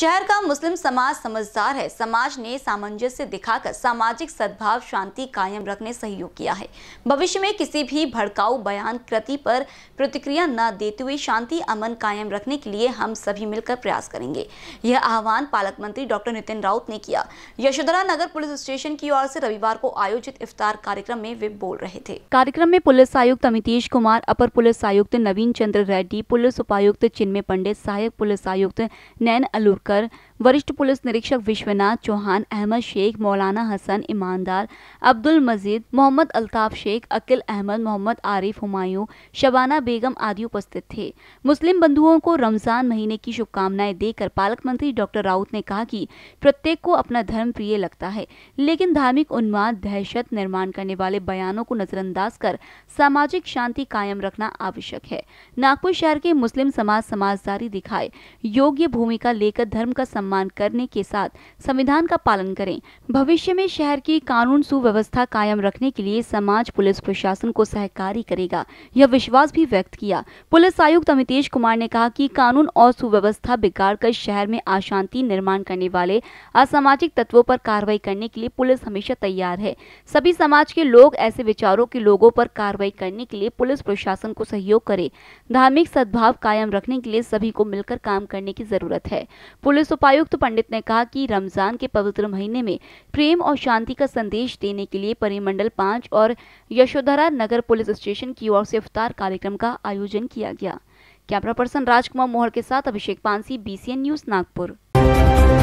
शहर का मुस्लिम समाज समझदार है समाज ने सामंजस्य दिखाकर सामाजिक सद्भाव शांति कायम रखने सहयोग किया है भविष्य में किसी भी भड़काऊ बयान कृति पर प्रतिक्रिया न देते हुए शांति अमन कायम रखने के लिए हम सभी मिलकर प्रयास करेंगे यह आह्वान पालक मंत्री डॉक्टर नितिन राउत ने किया यशोधरा नगर पुलिस स्टेशन की ओर से रविवार को आयोजित इफ्तार कार्यक्रम में वे बोल रहे थे कार्यक्रम में पुलिस आयुक्त अमितेश कुमार अपर पुलिस आयुक्त नवीन चंद्र रेड्डी पुलिस उपायुक्त चिन्मय पंडित सहायक पुलिस आयुक्त नैन अलूरकर कर वरिष्ठ पुलिस निरीक्षक विश्वनाथ चौहान अहमद शेख मौलाना हसन ईमानदार अब्दुल मजीद मोहम्मद अल्ताफ शेख अकिल अहमद मोहम्मद आरिफ हुमायूं शबाना बेगम आदि उपस्थित थे मुस्लिम बंधुओं को रमजान महीने की शुभकामनाएं देकर पालक मंत्री डॉक्टर राउत ने कहा कि प्रत्येक को अपना धर्म प्रिय लगता है लेकिन धार्मिक उन्माद दहशत निर्माण करने वाले बयानों को नजरअंदाज कर सामाजिक शांति कायम रखना आवश्यक है नागपुर शहर के मुस्लिम समाज समाजदारी दिखाए योग्य भूमिका लेकर धर्म का सम्मान करने के साथ संविधान का पालन करें भविष्य में शहर की कानून सुव्यवस्था कायम रखने के लिए समाज पुलिस प्रशासन को सहकारी करेगा यह विश्वास भी व्यक्त किया पुलिस आयुक्त अमितेश कुमार ने कहा कि कानून और सुव्यवस्था बिगाड़ कर शहर में अशांति निर्माण करने वाले असामाजिक तत्वों पर कार्रवाई करने के लिए पुलिस हमेशा तैयार है सभी समाज के लोग ऐसे विचारों के लोगों पर कार्रवाई करने के लिए पुलिस प्रशासन को सहयोग करे धार्मिक सद्भाव कायम रखने के लिए सभी को मिलकर काम करने की जरूरत है पुलिस उपायुक्त उपायुक्त पंडित ने कहा कि रमजान के पवित्र महीने में प्रेम और शांति का संदेश देने के लिए परिमंडल पाँच और यशोधरा नगर पुलिस स्टेशन की ओर से इफ्तार कार्यक्रम का आयोजन किया गया कैमरा पर्सन राजकुमार मोहर के साथ अभिषेक पांसी बीसीएन न्यूज नागपुर